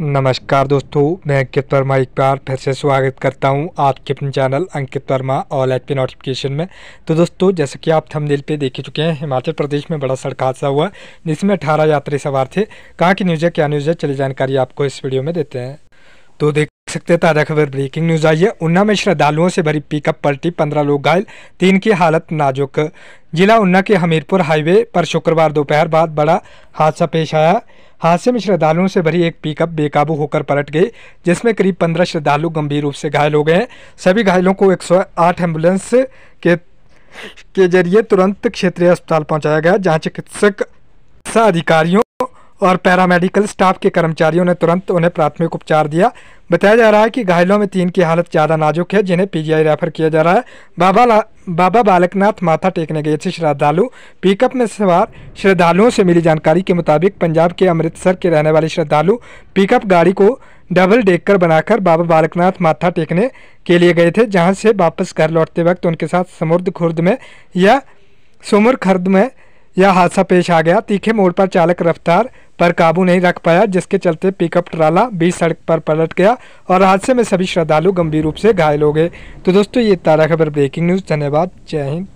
नमस्कार दोस्तों मैं अंकित वर्मा एक बार फिर से स्वागत करता हूं आपके अपने चैनल अंकित वर्मा ऑल एच पी नोटिफिकेशन में तो दोस्तों जैसे कि आप थंबनेल पे देख चुके हैं हिमाचल प्रदेश में बड़ा सड़क हादसा हुआ जिसमें अठारह यात्री सवार थे कहाँ की न्यूज़ है क्या न्यूज़ है चली जानकारी आपको इस वीडियो में देते हैं तो देख सकते ताज़ा खबर ब्रेकिंग न्यूज़ आई है उन्ना में श्रद्धालुओं से भरी पिकअप पलटी पंद्रह लोग घायल तीन की हालत नाजुक जिला उन्ना के हमीरपुर हाईवे पर शुक्रवार दोपहर बाद बड़ा हादसा पेश आया हादसे में श्रद्धालुओं से भरी एक पिकअप बेकाबू होकर पलट गई जिसमें करीब पंद्रह श्रद्धालु गंभीर रूप से घायल हो गए सभी घायलों को 108 एम्बुलेंस के के जरिए तुरंत क्षेत्रीय अस्पताल पहुंचाया गया जहां चिकित्सक अधिकारियों और पैरामेडिकल स्टाफ के कर्मचारियों ने तुरंत उन्हें प्राथमिक उपचार दिया बताया जा रहा है कि घायलों में तीन की हालत ज़्यादा नाजुक है जिन्हें पीजीआई रेफर किया जा रहा है बाबा बाबा बालकनाथ माथा टेकने गए थे श्रद्धालु पिकअप में सवार श्रद्धालुओं से मिली जानकारी के मुताबिक पंजाब के अमृतसर के रहने वाले श्रद्धालु पिकअप गाड़ी को डबल डेकर बनाकर बाबा बालकनाथ माथा टेकने के लिए गए थे जहाँ से वापस घर लौटते वक्त उनके साथ समुद्र खुर्द में या सुमर खर्द में यह हादसा पेश आ गया तीखे मोड़ पर चालक रफ्तार पर काबू नहीं रख पाया जिसके चलते पिकअप ट्राला बीच सड़क पर पलट गया और हादसे में सभी श्रद्धालु गंभीर रूप से घायल हो गए तो दोस्तों ये तारा खबर ब्रेकिंग न्यूज़ धन्यवाद जय हिंद